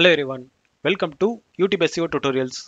Hello everyone, welcome to YouTube SEO tutorials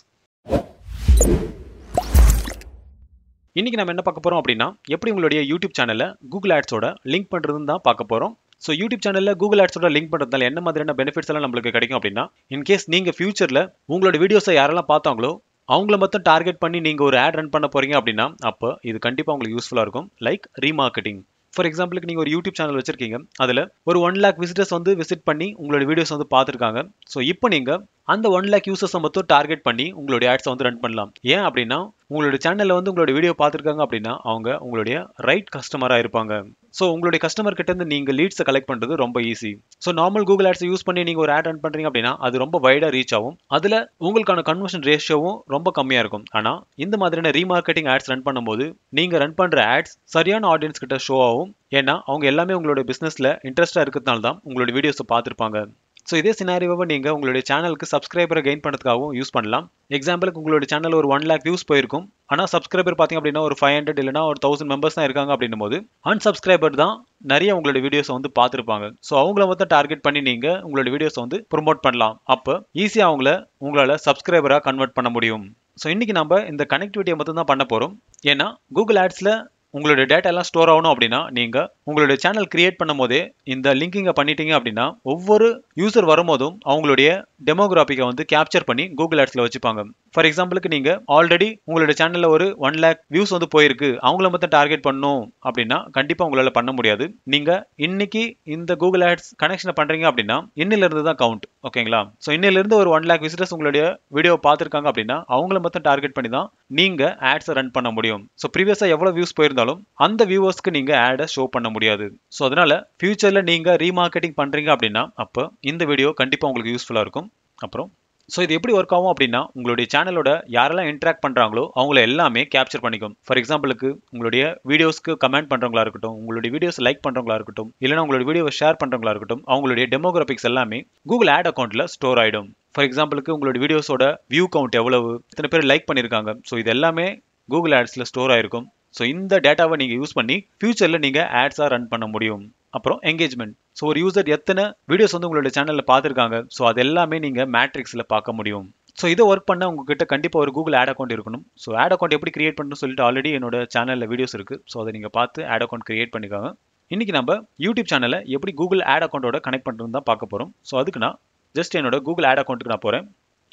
இன்றைக்கி நம்ம என்ன பார்க்க போகிறோம் அப்படின்னா எப்படி உங்களுடைய யூடியூப் சேனலில் கூகுள் ஆட்ஸோட லிங்க் பண்ணுறதுன்னு தான் பார்க்க போகிறோம் ஸோ யூடியூப் சேனலில் கூகுள் ஆட்ஸோட லிங்க் பண்ணுறதுனால என்ன மாதிரியான பெனிஃபிட்ஸ் எல்லாம் நம்மளுக்கு கிடைக்கும் அப்படின்னா இன்கேஸ் நீங்கள் ஃபியூச்சரில் உங்களோட வீடியோஸை யாரெல்லாம் பார்த்தாங்களோ அவங்கள மட்டும் டார்கெட் பண்ணி நீங்கள் ஒரு ஆட் ரன் பண்ண போகிறீங்க அப்படின்னா அப்போ இது கண்டிப்பாக உங்களுக்கு யூஸ்ஃபுல்லாக இருக்கும் லைக் ரீமார்க்கெட்டிங் ஃபார் எக்ஸாம்பிளுக்கு நீங்கள் ஒரு யூடியூப் சேனல் வச்சிருக்கீங்க அதில் ஒரு ஒன் லேக் விசிட்டர்ஸ் வந்து விசிட் பண்ணி உங்களோட வீடியோஸ் வந்து பார்த்துருக்காங்க ஸோ இப்போ நீங்கள் அந்த ஒன் லேக் யூசர்ஸை மட்டும் டார்கெட் பண்ணி உங்களுடைய ஆட்ஸை வந்து ரன் பண்ணலாம் ஏன் அப்படின்னா உங்களுடைய சேனலில் வந்து உங்களுடைய வீடியோ பார்த்துருக்காங்க அப்படின்னா அவங்க உங்களுடைய ரைட் கஸ்டமராக இருப்பாங்க ஸோ உங்களுடைய கஸ்டமர் கிட்டேருந்து நீங்கள் லீட்ஸை கலெக்ட் பண்ணுறது ரொம்ப ஈஸி ஸோ நார்மல் கூகுள் ஆட்ஸை யூஸ் பண்ணி நீங்கள் ஒரு ஆட் ரன் பண்ணுறீங்க அப்படின்னா அது ரொம்ப வைடாக ரீச் ஆகும் அதில் உங்களுக்கான கன்வர்ஷன் ரேஷியோவும் ரொம்ப கம்மியாக இருக்கும் ஆனால் இந்த மாதிரியான ரீமார்க்கெட்டிங் ஆட்ஸ் ரன் பண்ணும்போது நீங்கள் ரன் பண்ணுற ஆட்ஸ் சரியான ஆடியன்ஸ் கிட்ட ஷோ ஆகும் ஏன்னா அவங்க எல்லாமே உங்களோட பிஸ்னஸில் இன்ட்ரெஸ்ட்டாக இருக்கிறதுனால தான் உங்களோட வீடியோஸை பார்த்துருப்பாங்க ஸோ இதே சினாரியோவை நீங்கள் உங்களுடைய சேனலுக்கு சப்ஸ்கிரைபரை கெயின் பண்ணுறதுக்காகவும் யூஸ் பண்ணலாம் எக்ஸாம்பிளுக்கு உங்களுடைய சேனல் ஒரு ஒன் லேக் வியூஸ் போயிருக்கும் ஆனால் சப்ஸ்கிரைபர் பார்த்திங்க அப்படின்னா ஒரு ஃபைவ் ஹண்ட்ரட் இல்லைனா ஒரு தௌசண்ட் மெம்பர்ஸ் தான் இருக்காங்க அப்படின்னும் போது அன்சப்ஸ்கிரைபர் தான் நிறைய உங்களுடைய வீடியோஸை வந்து பார்த்துருப்பாங்க ஸோ அவங்கள மொத்தம் டார்கெட் பண்ணி நீங்கள் உங்களோட வீடியோஸை வந்து ப்ரொமோட் பண்ணலாம் அப்போ ஈஸியாக அவங்கள உங்களால் சப்ஸ்கிரைபராக கன்வெர்ட் பண்ண முடியும் ஸோ இன்றைக்கி நம்ம இந்த கனெக்டிவிட்டியை மட்டும் தான் பண்ண போகிறோம் ஏன்னா கூகுள் ஆட்ஸில் உங்களுடைய டேட்டாலாம் ஸ்டோர் ஆகணும் அப்படின்னா நீங்கள் உங்களுடைய சேனல் கிரியேட் பண்ணும் போதே இந்த லிங்கிங்கை பண்ணிட்டீங்க அப்படின்னா ஒவ்வொரு யூசர் வரும்போதும் அவங்களுடைய டெமோகிராஃபிக்கை வந்து கேப்சர் பண்ணி கூகுள் ஆட்ஸில் வச்சுப்பாங்க ஃபார் எக்ஸாம்பிளுக்கு நீங்கள் ஆல்ரெடி உங்களுடைய சேனலில் ஒரு ஒன் லேக் வியூஸ் வந்து போயிருக்கு அவங்கள மட்டும் டார்கெட் பண்ணும் அப்படின்னா கண்டிப்பாக உங்களால் பண்ண முடியாது நீங்கள் இன்னைக்கு இந்த கூகுள் ஆட்ஸ் கனெக்ஷனை பண்ணுறீங்க அப்படின்னா இன்னிலிருந்து தான் கவுண்ட் ஓகேங்களா ஸோ இன்னிலிருந்து ஒரு ஒன் லேக் விசிட்டர்ஸ் உங்களுடைய வீடியோ பார்த்துருக்காங்க அப்படின்னா அவங்கள மட்டும் டார்கெட் பண்ணி தான் நீங்கள் ஆட்ஸை ரன் பண்ண முடியும் ஸோ ப்ரீவியஸாக எவ்வளோ வியூஸ் போயிருந்தாலும் அந்த வியூவர்ஸ்க்கு நீங்கள் ஆடை ஷோ பண்ண முடியாது ஸோ அதனால் ஃப்யூச்சரில் நீங்கள் ரீமார்க்கெட்டிங் பண்ணுறீங்க அப்படின்னா அப்போ இந்த வீடியோ கண்டிப்பாக உங்களுக்கு யூஸ்ஃபுல்லாக இருக்கும் அப்புறம் ஸோ இது எப்படி ஒர்க் ஆகும் அப்படின்னா உங்களுடைய சேனலோட யாரெல்லாம் இன்ட்ராக்ட் பண்ணுறாங்களோ அவங்கள எல்லாமே கேப்சர் பண்ணிக்கும் ஃபார் எக்ஸாம்பிளுக்கு உங்களுடைய வீடியோஸ்க்கு கமெண்ட் பண்ணுறவங்களா இருக்கட்டும் உங்களுடைய வீடியோஸ் லைக் பண்ணுறவங்களா இருக்கட்டும் இல்லைனா உங்களுடைய வீடியோ ஷேர் பண்ணுறவங்களா இருக்கட்டும் அவங்களுடைய டெமோகிராஃபிக்ஸ் எல்லாமே கூகுள் ஆட் அக்கௌண்ட்டில் ஸ்டோர் ஆகிடும் ஃபார் எக்ஸாம்பிளுக்கு உங்களுடைய வீடியோஸோட வியூ கவுண்ட் எவ்வளவு இத்தனை பேர் லைக் பண்ணியிருக்காங்க ஸோ இது எல்லாமே கூகுள் ஆட்ஸில் ஸ்டோர் ஆயிருக்கும் ஸோ இந்த டேட்டாவை நீங்கள் யூஸ் பண்ணி ஃபியூச்சரில் நீங்கள் ஆட்ஸாக ரன் பண்ண முடியும் அப்புறம் எங்கேஜ்மெண்ட் ஸோ ஒரு யூசர் எத்தனை வீடியோஸ் வந்து உங்களுடைய சேனலில் பார்த்துருக்காங்க ஸோ அது எல்லாமே நீங்கள் மேட்ரிக்ஸில் பார்க்க முடியும் ஸோ இதை ஒர்க் பண்ண உங்ககிட்ட கண்டிப்பாக ஒரு கூகுள் ஆட் அக்கௌண்ட் இருக்கணும் ஸோ ஆட் அக்கௌண்ட் எப்படி கிரியேட் பண்ணணும்னு சொல்லிட்டு ஆல்ரெடி என்னோட சேனலில் வீடியோஸ் இருக்குது ஸோ அதை நீங்கள் பார்த்து ஆட் அக்கௌண்ட் கிரியேட் பண்ணிக்காங்க இன்றைக்கி நம்ம யூடியூப் சேனலை எப்படி கூகுள் ஆட் அக்கௌண்ட்டோட கனெக்ட் பண்ணுறது தான் பார்க்க போகிறோம் ஸோ அதுக்கு நான் ஜஸ்ட் என்னோட கூகுள் ஆட் அக்கௌண்ட்டுக்கு நான் போகிறேன்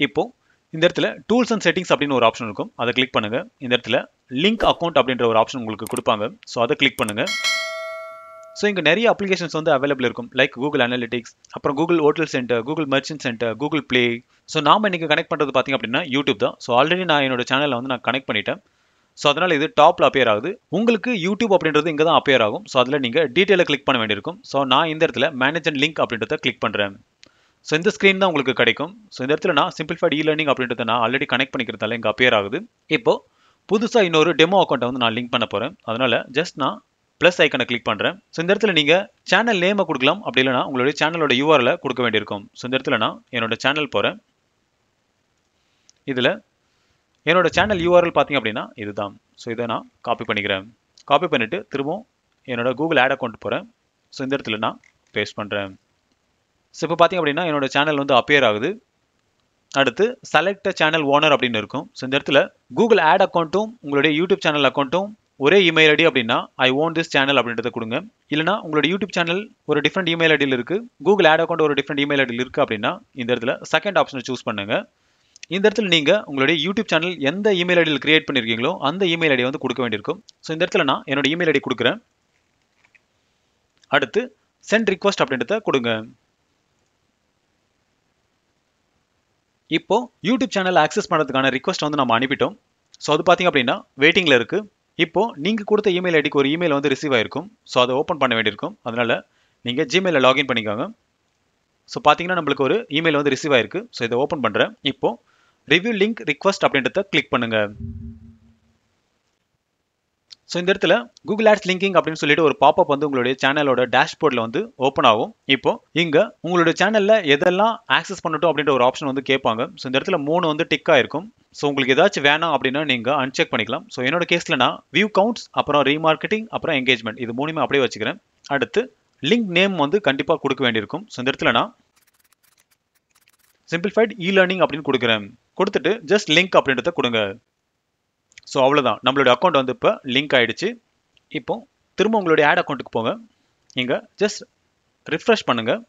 இப்போது இந்த இடத்துல டூல்ஸ் அண்ட் செட்டிங்ஸ் அப்படின்னு ஒரு ஆப்ஷன் இருக்கும் அதை கிளிக் பண்ணுங்கள் இந்த இடத்துல லிங்க் அக்கௌண்ட் அப்படின்ற ஒரு ஆப்ஷன் உங்களுக்கு கொடுப்பாங்க ஸோ அதை கிளிக் பண்ணுங்கள் ஸோ இங்கே நிறைய அப்ளிகேஷன்ஸ் வந்து அவைலபிள் இருக்கும் லைக் கூகுள் அனாலிட்டிக்ஸ் அப்புறம் Google hotel center Google merchant center Google play so நாம் இன்றைக்கி கனெக்ட் பண்ணுறது பார்த்திங்க அப்படின்னா யூடியூப் தான் ஸோ ஆல்ரெடி நான் என்னோட சேனலில் வந்து நான் கனெக்ட் பண்ணிட்டேன் ஸோ அதனால் இது டாப்பில் அப்பியர் ஆகுது உங்களுக்கு யூடியூப் அப்படின்றது இங்கே தான் அப்பியர் ஆகும் ஸோ அதில் நீங்கள் டீட்டெயிலில் கிளிக் பண்ண வேண்டியிருக்கும் ஸோ நான் இந்த இடத்துல மேனேஜ் அண்ட் லிங்க் அப்படின்றத கிளிக் பண்ணுறேன் ஸோ இந்த ஸ்க்ரீன் தான் உங்களுக்கு கிடைக்கும் ஸோ இந்த இடத்துல நான் சிம்பிளிஃபைட் இ லேர்னிங் அப்படின்றத நான் ஆல்ரெடி கனெக்ட் பண்ணிக்கிறதால இங்கே அப்பியர் ஆகுது இப்போது புதுசாக இன்னொரு டெமோ அக்கௌண்ட்டை வந்து நான் லிங்க் பண்ண போகிறேன் அதனால் ஜஸ்ட் நான் ப்ளஸ் ஐக்கனை கிளிக் பண்ணுறேன் ஸோ இந்த இடத்துல நீங்கள் சேனல் நேமை கொடுக்கலாம் அப்படி இல்லைனா உங்களுடைய சேனலோட யூஆரில் கொடுக்க வேண்டியிருக்கும் ஸோ இந்த இடத்துல நான் என்னோட சேனல் போகிறேன் இதில் என்னோட சேனல் யூஆர்எல் பார்த்திங்க அப்படின்னா இதுதான் ஸோ இதை நான் காப்பி பண்ணிக்கிறேன் காப்பி பண்ணிவிட்டு திரும்பவும் என்னோட கூகுள் ஆட் அக்கௌண்ட் போகிறேன் ஸோ இந்த இடத்துல நான் பேஸ்ட் பண்ணுறேன் ஸோ இப்போ பார்த்திங்க அப்படின்னா என்னோடய சேனல் வந்து அப்பியர் ஆகுது அடுத்து செலக்ட் சேனல் ஓனர் அப்படின்னு இருக்கும் ஸோ இந்த இடத்துல கூகுள் ஆட் அக்கௌண்ட்டும் உங்களுடைய யூடியூப் சேனல் அக்கௌண்ட்டும் ஒரே இமெயில் ஐடி அப்படின்னா ஐ ஓன் திஸ் சேனல் அப்படின்றத கொடுங்க இல்லைனா உங்களுடைய யூடியூப் சேனல் ஒரு டிஃப்ரெண்ட் இமெயில் ஐடியில் இருக்குது கூகுள் ஆட் அக்கௌண்ட் ஒரு டிஃப்ரெண்ட் இமெயில் ஐடியில் இருக்குது அப்படின்னா இந்த இடத்துல செகண்ட் ஆப்ஷனை சூஸ் பண்ணுங்கள் இந்த இடத்துல நீங்கள் உங்களுடைய யூடியூப் சேனல் எந்த இமெயில் ஐடியில் கிரியேட் பண்ணியிருக்கீங்களோ அந்த இமெயில் ஐடியை வந்து கொடுக்க வேண்டியிருக்கும் ஸோ இந்த இடத்துல நான் என்னோட இமெயில் ஐடி கொடுக்குறேன் அடுத்து சென்ட் ரிக்வஸ்ட் அப்படின்றத கொடுங்க இப்போ யூடியூப் சேனல் ஆக்சஸ் பண்ணுறதுக்கான ரிக்வஸ்ட் வந்து நம்ம அனுப்பிட்டோம் ஸோ அது பார்த்திங்க அப்படின்னா வெயிட்டிங்கில் இருக்குது இப்போது நீங்கள் கொடுத்த இமெயில் ஐடிக்கு ஒரு இமெயில் வந்து ரிசீவ் ஆகிருக்கும் ஸோ அதை ஓப்பன் பண்ண வேண்டியிருக்கும் அதனால் நீங்கள் ஜிமெயிலில் லாகின் பண்ணிக்கோங்க ஸோ பார்த்தீங்கன்னா நம்மளுக்கு ஒரு இமெயில் வந்து ரிசீவ் ஆயிருக்கு ஸோ இதை ஓப்பன் பண்ணுறேன் இப்போது ரிவ்யூ லிங்க் ரிக்வஸ்ட் அப்படின்றத கிளிக் பண்ணுங்கள் ஸோ இந்த இடத்துல கூகுள் ஆட்ஸ் லிங்கிங் அப்படின்னு சொல்லிட்டு ஒரு பாப்பப் வந்து உங்களுடைய சேனலோட டேஷ்போர்டில் வந்து ஓப்பன் ஆகும் இப்போ இங்கே உங்களுடைய சேனலில் எதெல்லாம் ஆக்சஸ் பண்ணட்டும் அப்படின்ற ஒரு ஆப்ஷன் வந்து கேட்பாங்க ஸோ இந்த இடத்துல மூணு வந்து டிக் ஆயிருக்கும் ஸோ உங்களுக்கு ஏதாச்சும் வேணாம் அப்படின்னா நீங்கள் அன்செக் பண்ணிக்கலாம் ஸோ என்னோட கேஸில் நான் வியூ கவுண்ட்ஸ் அப்புறம் ரீமார்க்கெட்டிங் அப்புறம் எங்கேஜ்மெண்ட் இது மூணுமே அப்படியே வச்சுக்கிறேன் அடுத்து லிங்க் நேம் வந்து கண்டிப்பாக கொடுக்க வேண்டியிருக்கும் ஸோ இந்த இடத்துல நான் சிம்பிளிஃபைட் இ லேர்னிங் அப்படின்னு கொடுக்குறேன் கொடுத்துட்டு ஜஸ்ட் லிங்க் அப்படின்றத கொடுங்க ஸோ அவ்வளோதான் நம்மளுடைய அக்கௌண்ட் வந்து இப்போ லிங்க் ஆகிடுச்சு இப்போ திரும்ப உங்களுடைய ஆட் அக்கௌண்ட்டுக்கு போங்க நீங்கள் ஜஸ்ட் ரிஃப்ரெஷ் பண்ணுங்கள்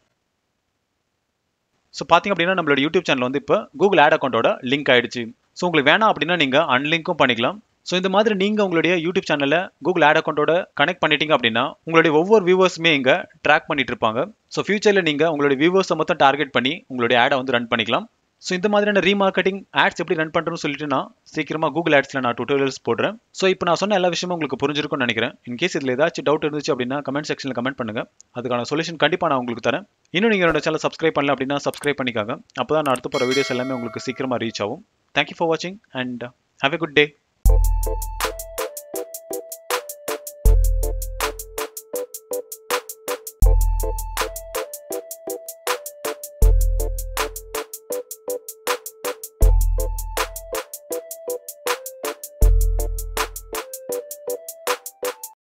ஸோ பார்த்திங்க அப்படின்னா நம்மளோட யூடியூப் சேனல் வந்து இப்போ கூகுள் ஆட் அக்கௌண்ட்டோட லிங்க் ஆகிடுச்சு ஸோ உங்களுக்கு வேணாம் அப்படின்னா நீங்கள் அன்லிங்க்கும் பண்ணிக்கலாம் ஸோ இந்த மாதிரி நீங்கள் உங்களுடைய யூடியூப் சேனலை கூகுள் ஆட் அக்கௌண்ட்டோட கனெக்ட் பண்ணிட்டீங்க அப்படின்னா உங்களுடைய ஒவ்வொரு வியூவர்ஸுமே இங்கே ட்ராக் பண்ணிட்டு இருப்பாங்க ஸோ ஃபியூச்சரில் நீங்கள் உங்களுடைய வியூவர்ஸை மொத்தம் டார்கெட் பண்ணி உங்களுடைய ஆடை வந்து ரன் பண்ணிக்கலாம் ஸோ இந்த மாதிரியான ரீமார்க்கெட்டிங் ஆட்ஸ் எப்படி ரன் பண்ணுறோம்னு சொல்லிட்டு நான் சீக்கிரமாக கூகுள் ஆட்ஸில் நான் டூட்டோரியல்ஸ் போடுறேன் ஸோ இப்போ நான் சொன்ன எல்லா விஷயமும் உங்களுக்கு புரிஞ்சிருக்கும்னு நினைக்கிறேன் இன் கேஸ் இதில் ஏதாச்சும் டவுட் இருந்துச்சு அப்படின்னா கமெண்ட் செக்ஷனில் கமெண்ட் பண்ணுங்கள் அதுக்கான சொல்யூஷன் கண்டிப்பாக நான் உங்களுக்கு தரேன் இன்னும் நீங்கள் என்னோட சேனல் சப்ஸ்கிரைப் பண்ணல அப்படின்னா சப்ஸ்கிரைப் பண்ணிக்காங்க அப்போ தான் நான் அடுத்து போகிற வீடியோஸ் எல்லாமே உங்களுக்கு சீக்கிரமாக ரீச் ஆகும் தேங்க்யூ ஃபார் வாட்சிங் and have a good day